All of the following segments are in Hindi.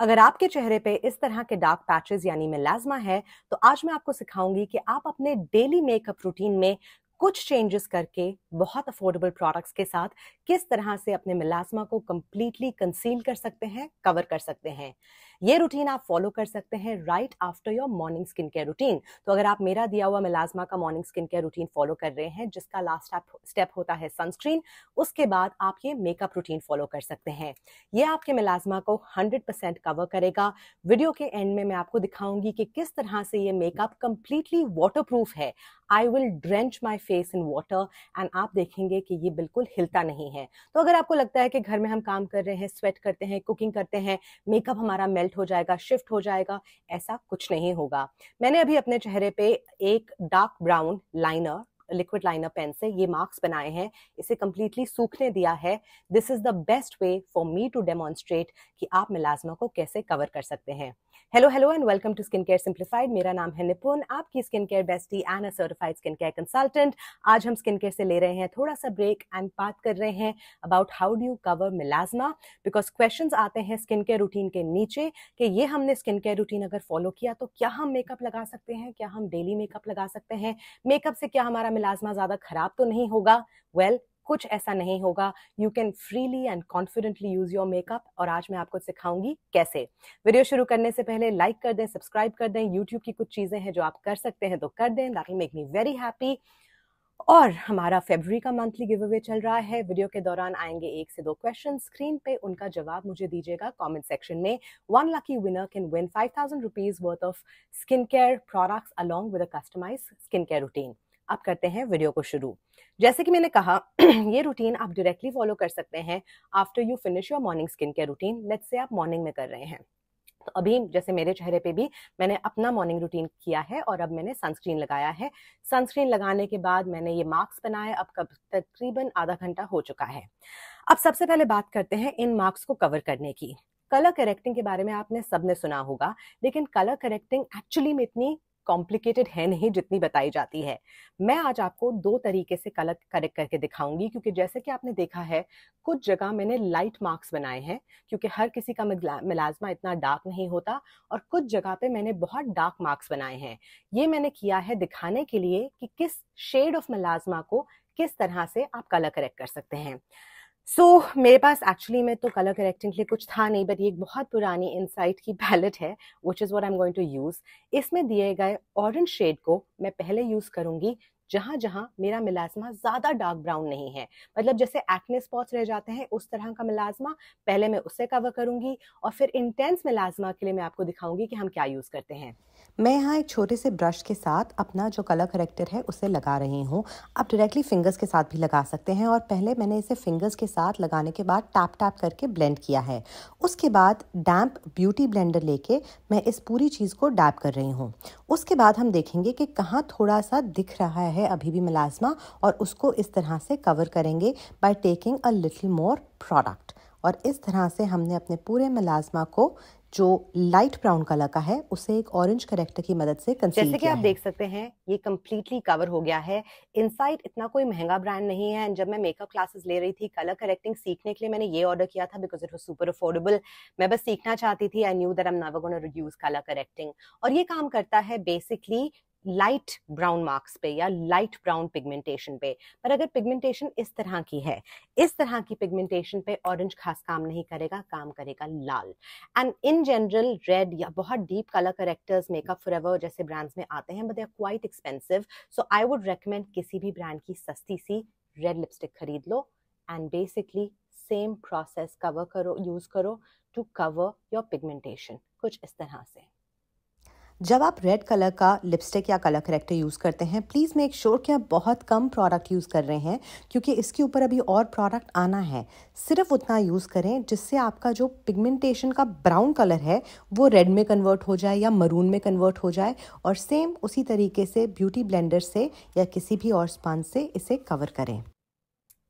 अगर आपके चेहरे पे इस तरह के डार्क पैचेस यानी मेलाजमा है तो आज मैं आपको सिखाऊंगी कि आप अपने डेली मेकअप रूटीन में कुछ चेंजेस करके बहुत अफोर्डेबल प्रोडक्ट्स के साथ किस तरह से अपने मिलाजमा को कम्प्लीटली कंसील कर सकते हैं कवर कर सकते हैं ये रूटीन आप फॉलो कर सकते हैं right after your morning skin care routine तो अगर आप मेरा दिया हुआ मिलाजमा का morning skin care routine follow कर रहे हैं जिसका लास्ट स्टेप होता है सनस्क्रीन उसके बाद आप ये मेकअप रूटीन फॉलो कर सकते हैं ये आपके मिलाजमा को हंड्रेड कवर करेगा वीडियो के एंड में मैं आपको दिखाऊंगी कि किस तरह से ये मेकअप कंप्लीटली वाटर है I will drench my face in water and आप देखेंगे कि ये बिल्कुल हिलता नहीं है तो अगर आपको लगता है कि घर में हम काम कर रहे हैं स्वेट करते हैं कुकिंग करते हैं मेकअप हमारा मेल्ट हो जाएगा शिफ्ट हो जाएगा ऐसा कुछ नहीं होगा मैंने अभी अपने चेहरे पे एक dark brown liner liquid liner pen से ये मार्क्स बनाए हैं इसे कम्प्लीटली सूखने दिया है this is the best way for me to demonstrate कि आप मिलाजमा को कैसे कवर कर सकते हैं hello hello and welcome to skin care simplified मेरा नाम है निपुण आपकी skin care bestie and a certified skin care consultant आज हम स्किन केयर से ले रहे हैं थोड़ा सा ब्रेक एंड बात कर रहे हैं about how do you cover melasma because question आते हैं स्किन केयर रूटीन के नीचे कि ये हमने स्किन केयर रूटीन अगर फॉलो किया तो क्या हम मेकअप लगा सकते हैं क्या हम डेली मेकअप लगा सकते हैं मेकअप से क्या हमारा मिलाजमा ज़्यादा खराब तो नहीं होगा वेल well, कुछ ऐसा नहीं होगा you can freely and confidently use your makeup और आज मैं आपको सिखाऊंगी कैसे वीडियो शुरू करने से पहले लाइक कर दें सब्सक्राइब कर दें यूट्यूब की कुछ चीज़ें हैं जो आप कर सकते हैं तो कर दें that will make me very happy और हमारा फेबररी का मंथली गिव अवे चल रहा है वीडियो के दौरान आएंगे एक से दो क्वेश्चन स्क्रीन पे उनका जवाब मुझे दीजिएगा कमेंट सेक्शन में one lucky winner can win five thousand rupees worth of skin care products along with a customise skin care routine अब करते हैं वीडियो को शुरू जैसे कि मैंने कहा ये रूटीन आप डायरेक्टली फॉलो कर सकते हैं after you finish your morning skin care routine let's say आप मॉर्निंग में कर रहे हैं तो अभी जैसे मेरे चेहरे पे भी मैंने अपना मॉर्निंग रूटीन किया है और अब मैंने सनस्क्रीन लगाया है सनस्क्रीन लगाने के बाद मैंने ये मार्क्स बनाए अब कब तकरीबन आधा घंटा हो चुका है अब सबसे पहले बात करते हैं इन मार्क्स को कवर करने की कलर करेक्टिंग के बारे में आपने सबने सुना होगा लेकिन कलर करेक्टिंग एक्चुअली में इतनी कॉम्प्लिकेटेड है नहीं जितनी बताई जाती है मैं आज आपको दो तरीके से कलर करेक्ट करके दिखाऊंगी क्योंकि जैसे कि आपने देखा है कुछ जगह मैंने लाइट मार्क्स बनाए हैं क्योंकि हर किसी का मिलाजमा इतना डार्क नहीं होता और कुछ जगह पे मैंने बहुत डार्क मार्क्स बनाए हैं ये मैंने किया है दिखाने के लिए कि किस शेड ऑफ मिलाजमा को किस तरह से आप कलर करेक्ट कर सकते हैं सो so, मेरे पास एक्चुअली में तो कलर करेक्टिंग के लिए कुछ था नहीं बट ये एक बहुत पुरानी इंसाइट की पैलेट है which is what I am going to use इसमें दिए गए ऑरेंज शेड को मैं पहले यूज़ करूँगी जहाँ जहाँ मेरा मिलाजमा ज़्यादा डार्क ब्राउन नहीं है मतलब जैसे एक्ने स्पॉट्स रह जाते हैं उस तरह का मिलाजमा पहले मैं उससे कवर करूँगी और फिर इंटेंस मिलाजमा के लिए मैं आपको दिखाऊँगी कि हम क्या यूज़ करते हैं मैं यहाँ एक छोटे से ब्रश के साथ अपना जो कलर करेक्टर है उसे लगा रही हूँ आप डायरेक्टली फिंगर्स के साथ भी लगा सकते हैं और पहले मैंने इसे फिंगर्स के साथ लगाने के बाद टैप टैप करके ब्लेंड किया है उसके बाद डैम्प ब्यूटी ब्लेंडर लेके मैं इस पूरी चीज़ को डैप कर रही हूँ उसके बाद हम देखेंगे कि कहाँ थोड़ा सा दिख रहा है अभी भी मिलाजमा और उसको इस तरह से कवर करेंगे by taking a little more product और इस तरह से हमने अपने पूरे मिलाजमा को जो लाइट ब्राउन कलर का है उसे एक ऑरेंज करेक्टर की मदद से कंसील जैसे कि आप देख सकते हैं ये कम्प्लीटली कवर हो गया है इनसाइट इतना कोई महंगा ब्रांड नहीं है एंड जब मैं मेकअप क्लासेस ले रही थी कलर करेक्टिंग सीखने के लिए मैंने ये ऑर्डर किया था because it was super affordable मैं बस सीखना चाहती थी I knew that am never gonna use colour correcting और ये काम करता है बेसिकली लाइट ब्राउन मार्क्स पे या लाइट ब्राउन पिगमेंटेशन पे पर अगर पिगमेंटेशन इस तरह की है इस तरह की पिगमेंटेशन पे ऑरेंज खास काम नहीं करेगा काम करेगा लाल एंड इन जनरल रेड या बहुत deep colour correctors makeup for जैसे ब्रांड्स में आते हैं but they are quite expensive so I would recommend किसी भी ब्रांड की सस्ती सी रेड लिपस्टिक खरीद लो and basically same process cover करो यूज करो टू कवर योर पिगमेंटेशन कुछ इस तरह से जब आप रेड कलर का लिपस्टिक या कलर करेक्टर यूज़ करते हैं प्लीज़ मेक श्योर कि आप बहुत कम प्रोडक्ट यूज़ कर रहे हैं क्योंकि इसके ऊपर अभी और प्रोडक्ट आना है सिर्फ उतना यूज़ करें जिससे आपका जो पिगमेंटेशन का ब्राउन कलर है वो रेड में कन्वर्ट हो जाए या मरून में कन्वर्ट हो जाए और सेम उसी तरीके से ब्यूटी ब्लेंडर से या किसी भी और स्पान से इसे कवर करें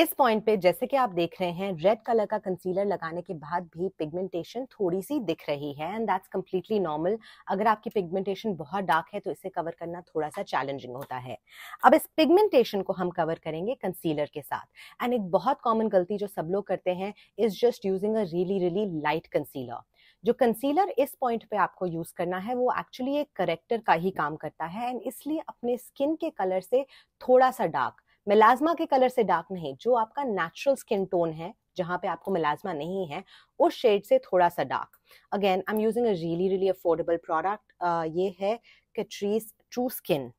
इस पॉइंट पे जैसे कि आप देख रहे हैं रेड कलर का कंसीलर लगाने के बाद भी पिगमेंटेशन थोड़ी सी दिख रही है एंड दैट्स कम्प्लीटली नॉर्मल अगर आपकी पिगमेंटेशन बहुत डार्क है तो इसे कवर करना थोड़ा सा चैलेंजिंग होता है अब इस पिगमेंटेशन को हम कवर करेंगे कंसीलर के साथ एंड एक बहुत कॉमन गलती जो सब लोग करते हैं is just using a really really light concealer जो कंसीलर इस पॉइंट पे आपको यूज करना है वो एक्चुअली एक करेक्टर का ही काम करता है एंड इसलिए अपने स्किन के कलर से थोड़ा सा डार्क मिलाजमा के कलर से डार्क नहीं जो आपका नेचुरल स्किन टोन है जहाँ पे आपको मिलाजमा नहीं है उस शेड से थोड़ा सा dark again I am using a really really affordable product ये है Catrice true skin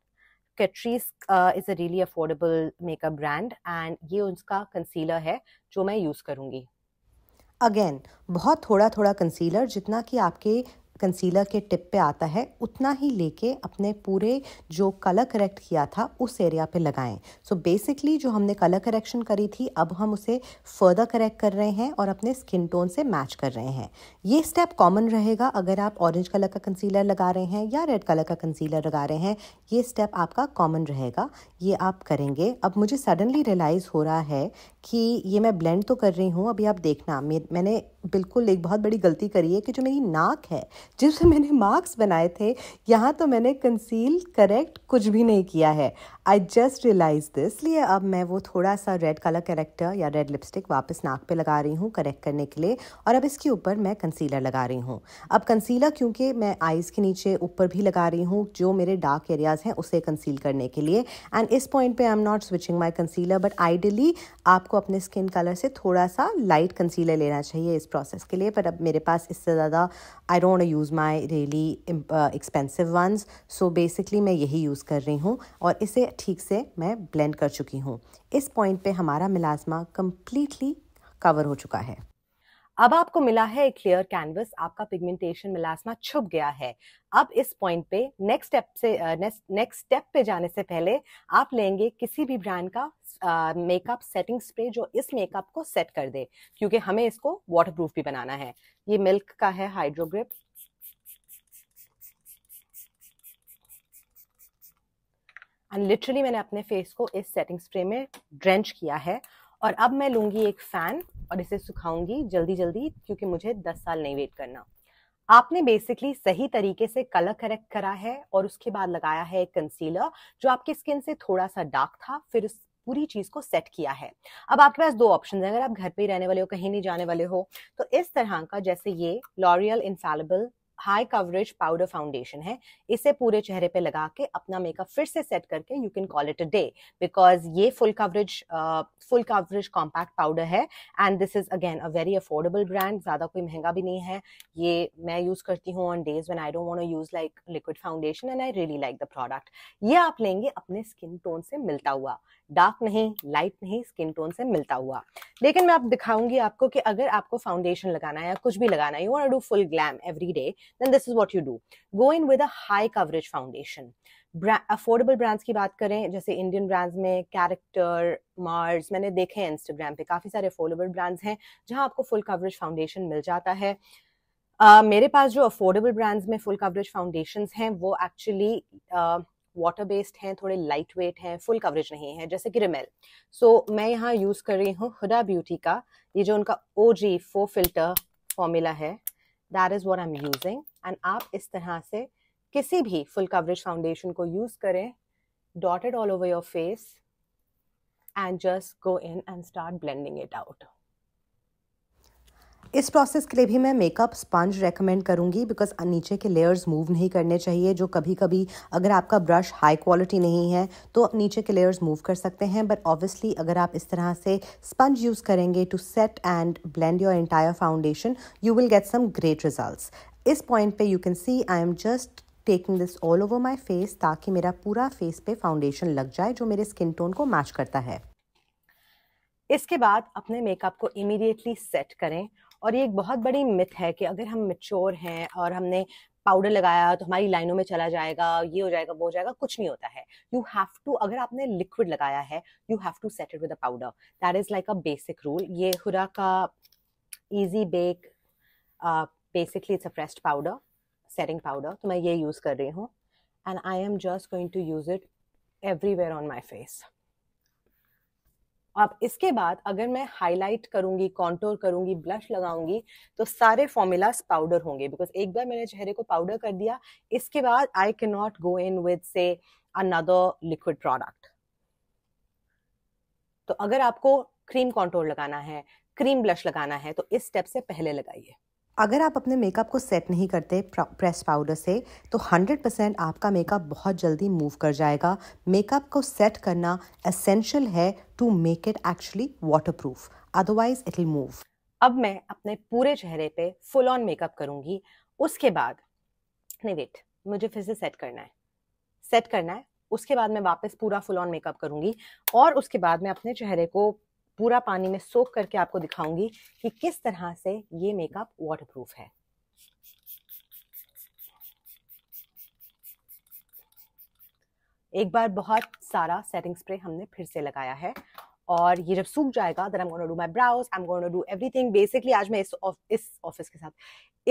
Catrice is a really affordable makeup brand and ये उसका कंसीलर है जो मैं यूज़ करूँगी अगेन बहुत थोड़ा थोड़ा कंसीलर जितना कि आपके कंसीलर के टिप पे आता है उतना ही लेके अपने पूरे जो कलर करेक्ट किया था उस एरिया पे लगाएं सो so बेसिकली जो हमने कलर करेक्शन करी थी अब हम उसे फर्दर करेक्ट कर रहे हैं और अपने स्किन टोन से मैच कर रहे हैं ये स्टेप कॉमन रहेगा अगर आप ऑरेंज कलर का कंसीलर लगा रहे हैं या रेड कलर का कंसीलर लगा रहे हैं ये स्टेप आपका कॉमन रहेगा ये आप करेंगे अब मुझे सडनली रियलाइज़ हो रहा है कि ये मैं ब्लेंड तो कर रही हूँ अभी आप देखना मैंने बिल्कुल एक बहुत बड़ी गलती करी है कि जो मेरी नाक है जिसमें मैंने मार्क्स बनाए थे यहाँ तो मैंने कंसील करेक्ट कुछ भी नहीं किया है आई जस्ट रियलाइज दिस लिए अब मैं वो थोड़ा सा रेड कलर करेक्टर या रेड लिपस्टिक वापस नाक पे लगा रही हूँ करेक्ट करने के लिए और अब इसके ऊपर मैं कंसीलर लगा रही हूँ अब कंसीलर क्योंकि मैं आइज़ के नीचे ऊपर भी लगा रही हूँ जो मेरे डार्क एरियाज़ हैं उसे कंसील करने के लिए एंड इस पॉइंट पे I am not switching my concealer but ideally आपको अपने स्किन कलर से थोड़ा सा लाइट कंसीलर लेना चाहिए इस प्रोसेस के लिए बट अब मेरे पास इससे ज़्यादा I don't use my really expensive ones so basically मैं यही यूज़ यूज़ कर रही हूँ और इसे ठीक से मैं ब्लेंड कर चुकी हूँ इस पॉइंट पे हमारा मिलाजमा कम्प्लीटली कवर हो चुका है अब आपको मिला है एक क्लियर कैनवस आपका पिगमेंटेशन मिलाजमा छुप गया है अब इस पॉइंट पे नेक्स्ट स्टेप से नेक्स्ट स्टेप पे जाने से पहले आप लेंगे किसी भी ब्रांड का मेकअप सेटिंग स्प्रे जो इस मेकअप को सेट कर दे क्योंकि हमें इसको वाटरप्रूफ भी बनाना है ये मिल्क का है हाइड्रोग्रिप्स एंड लिटरली मैंने अपने फेस को इस सेटिंग स्प्रे में ड्रेंच किया है और अब मैं लूंगी एक फ़ैन और इसे सुखाऊंगी जल्दी जल्दी क्योंकि मुझे दस साल नहीं वेट करना आपने बेसिकली सही तरीके से कलर करेक्ट करा है और उसके बाद लगाया है एक कंसीलर जो आपकी स्किन से थोड़ा सा डार्क था फिर उस पूरी चीज को सेट किया है अब आपके पास दो ऑप्शन है अगर आप घर पे ही रहने वाले हो कहीं नहीं जाने वाले हो तो इस तरह का जैसे ये L'Oreal infallible high coverage powder foundation है इसे पूरे चेहरे पे लगा के अपना मेकअप फिर से सेट करके you can call it a day because ये full coverage full coverage compact powder है and this is again a very affordable brand ज़्यादा कोई महंगा भी नहीं है ये मैं यूज़ करती हूँ on days when I don't use like liquid foundation and I really like the product ये आप लेंगे अपने स्किन टोन से मिलता हुआ डार्क नहीं लाइट नहीं स्किन टोन से मिलता हुआ लेकिन मैं आप दिखाऊंगी आपको कि अगर आपको फाउंडेशन लगाना है या कुछ भी लगाना है you want to do full glam every day then this is what you do go in with a high coverage foundation affordable brands की बात करें जैसे इंडियन ब्रांड्स में कैरेक्टर मार्स मैंने देखे हैं इंस्टाग्राम पे काफ़ी सारे अफोर्डेबल ब्रांड्स हैं जहां आपको फुल कवरेज फाउंडेशन मिल जाता है Uh, मेरे पास जो अफोर्डेबल ब्रांड्स में फुल कवरेज फाउंडेशन हैं वो एक्चुअली वाटर बेस्ड हैं थोड़े लाइट वेट हैं फुल कवरेज नहीं है जैसे कि रिमेल सो so, मैं यहाँ यूज़ कर रही हूँ हुडा ब्यूटी का ये जो उनका O G four filter formula है that is what I am using and आप इस तरह से किसी भी फुल कवरेज फाउंडेशन को यूज़ करें dotted all over your face and just go in and start blending it out इस प्रोसेस के लिए भी मैं मेकअप स्पंज रेकमेंड करूंगी बिकॉज नीचे के लेयर्स मूव नहीं करने चाहिए जो कभी कभी अगर आपका ब्रश हाई क्वालिटी नहीं है तो नीचे के लेयर्स मूव कर सकते हैं बट ऑब्वियसली अगर आप इस तरह से स्पंज यूज़ करेंगे to set and blend your entire foundation you will get some great result इस पॉइंट पे you can see I am just taking this all over my face ताकि मेरा पूरा फेस पे फाउंडेशन लग जाए जो मेरे स्किन टोन को मैच करता है इसके बाद अपने मेकअप को इमीडिएटली सेट करें और ये एक बहुत बड़ी मिथ है कि अगर हम मेच्योर हैं और हमने पाउडर लगाया तो हमारी लाइनों में चला जाएगा ये हो जाएगा वो हो जाएगा कुछ नहीं होता है यू हैव टू अगर आपने लिक्विड लगाया है you have to set it with a powder that is like a basic rule ये हुरा का easy bake basically it's a fresh powder setting powder तो मैं ये यूज़ कर रही हूँ and I am just going to use it everywhere on my face अब इसके बाद अगर मैं हाईलाइट करूंगी कॉन्टोर करूंगी ब्लश लगाऊंगी तो सारे फॉर्मूलाज पाउडर होंगे बिकॉज एक बार मैंने चेहरे को पाउडर कर दिया इसके बाद I can not go in with say another liquid product तो अगर आपको क्रीम कॉन्टोर लगाना है क्रीम ब्लश लगाना है तो इस स्टेप से पहले लगाइए अगर आप अपने मेकअप को सेट नहीं करते प्रेस पाउडर से तो 100% आपका मेकअप बहुत जल्दी मूव कर जाएगा मेकअप को सेट करना एसेंशियल है to make it actually waterproof otherwise it will move अब मैं अपने पूरे चेहरे पे फुल ऑन मेकअप करूंगी उसके बाद नहीं वेट मुझे फिर से सेट करना है सेट करना है उसके बाद मैं वापस पूरा फुल ऑन मेकअप करूंगी और उसके बाद मैं अपने चेहरे को पूरा पानी में सोख करके आपको दिखाऊंगी कि किस तरह से ये मेकअप वाटरप्रूफ है एक बार बहुत सारा सेटिंग स्प्रे हमने फिर से लगाया है और ये जब सूख जाएगा then I am gonna do my brows I am gonna do everything basically आज मैं इस इस ऑफिस के साथ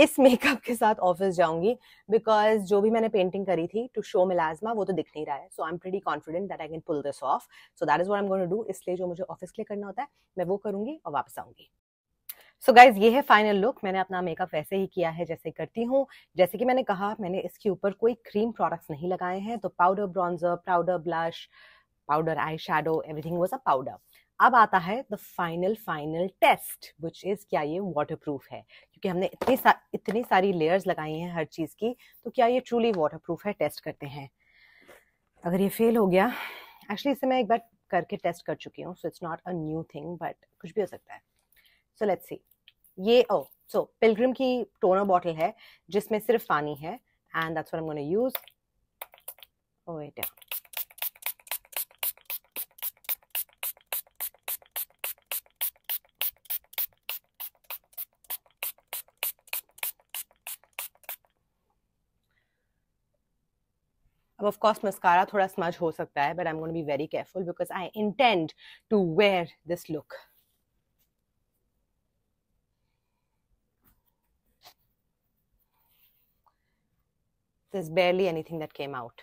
इस मेकअप के साथ ऑफिस जाऊंगी बिकॉज जो भी मैंने पेंटिंग करी थी टू शो मिलाजमा वो तो दिख नहीं रहा है so I am pretty confident that I can pull this off so that is what am gonna do इसलिए जो मुझे ऑफिस के लिए करना होता है मैं वो करूंगी और वापस आऊंगी सो so गाइज ये है फाइनल लुक मैंने अपना मेकअप वैसे ही किया है जैसे करती हूँ जैसे कि मैंने कहा मैंने इसके ऊपर कोई क्रीम प्रोडक्ट्स नहीं लगाए हैं तो powder bronzer powder blush powder eye shadow everything was a powder अब आता है the final final test which is क्या ये वाटर प्रूफ है क्योंकि हमने इतनी सा इतनी सारी लेयर्स लगाई हैं हर चीज़ की तो क्या ये ट्रूली वाटर प्रूफ है टेस्ट करते हैं अगर ये फेल हो गया एक्चुअली इसे मैं एक बार करके टेस्ट कर चुकी हूँ so it's not a new thing but कुछ भी हो सकता है सो लेट्स सी ये ओ सो पिलग्रिम की टोनर बॉटल है जिसमें सिर्फ पानी है and that's what I am gonna use oh wait अब ऑफ कोर्स मस्कारा थोड़ा स्मज हो सकता है but I am going be very careful because I intend to wear this look There's barely anything that came out.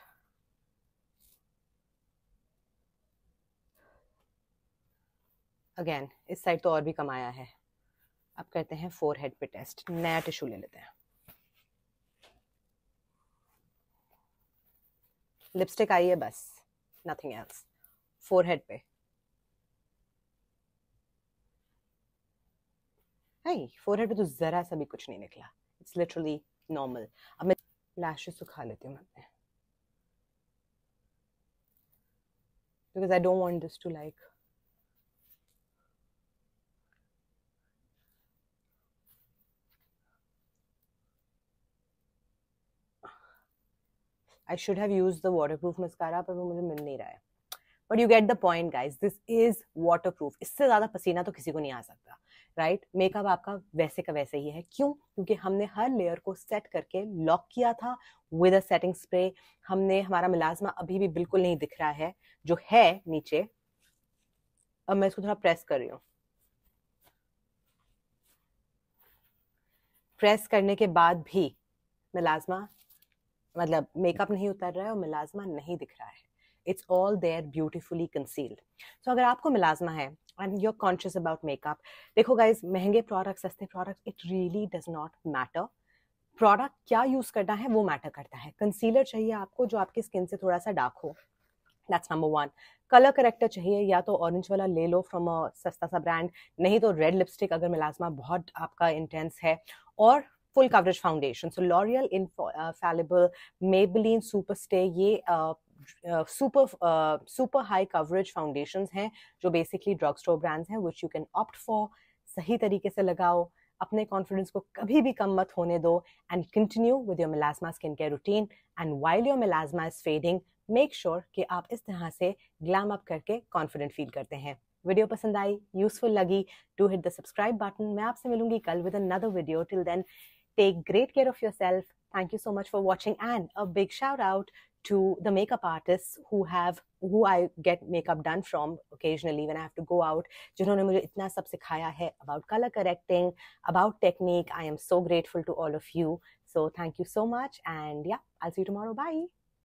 Again, इस साइड तो और भी कमाया है अब करते हैं फोर हेड पे टेस्ट नया टिश्यू ले लेते हैं लिपस्टिक आई है बस नथिंग एल्स फोर हेड पे नहीं फोर हेड पे तो ज़रा सा भी कुछ नहीं निकला इट्स लिटरली नॉर्मल अब मैं लैशेस सुखा लेती हूँ अपने because I don't want this to like I should have use the waterproof mascara पर वो मुझे मिल नहीं रहा है but you get the point guys this is waterproof इससे ज़्यादा पसीना तो किसी को नहीं आ सकता राइट right? मेकअप आपका वैसे का वैसे ही है क्यों क्योंकि हमने हर लेयर को सेट करके लॉक किया था विद अ सेटिंग स्प्रे हमने हमारा मिलाजमा अभी भी बिल्कुल नहीं दिख रहा है जो है नीचे अब मैं इसको थोड़ा प्रेस कर रही हूँ प्रेस करने के बाद भी मिलाजमा मतलब हम्म। मेकअप नहीं उतर रहा है और मिलाजमा नहीं दिख रहा है it's all there beautifully concealed so अगर आपको मिलाजमा है and you are conscious about makeup देखो गाइज महंगे प्रोडक्ट सस्ते product it really does not matter product क्या यूज़ करना है वो मैटर करता है कंसीलर चाहिए आपको जो आपकी स्किन से थोड़ा सा डार्क हो that's number one colour corrector चाहिए या तो ऑरेंज वाला ले लो फ्रॉम अ सस्ता सा ब्रांड नहीं तो रेड लिपस्टिक अगर मिलाजमा बहुत आपका इंटेंस है और full coverage foundation so L'Oreal infallible Maybelline superstay ये super super high coverage foundation हैं जो बेसिकली ड्रग स्टोर ब्रांड्स हैं which you can opt for सही तरीके से लगाओ अपने कॉन्फिडेंस को कभी भी कम मत होने दो and continue with your melasma skin care routine and while your melasma is fading make sure कि आप इस तरह से ग्लैम अप करके कॉन्फिडेंट फील करते हैं वीडियो पसंद आई यूजफुल लगी to hit the subscribe button मैं आपसे मिलूंगी कल with another video till then Take great care of yourself. Thank you so much for watching, and a big shout out to the makeup artists who have who I get makeup done from occasionally when I have to go out. जिन्होंने मुझे इतना सब सिखाया है about color correcting, about technique. I am so grateful to all of you. So thank you so much, and yeah, I'll see you tomorrow. Bye.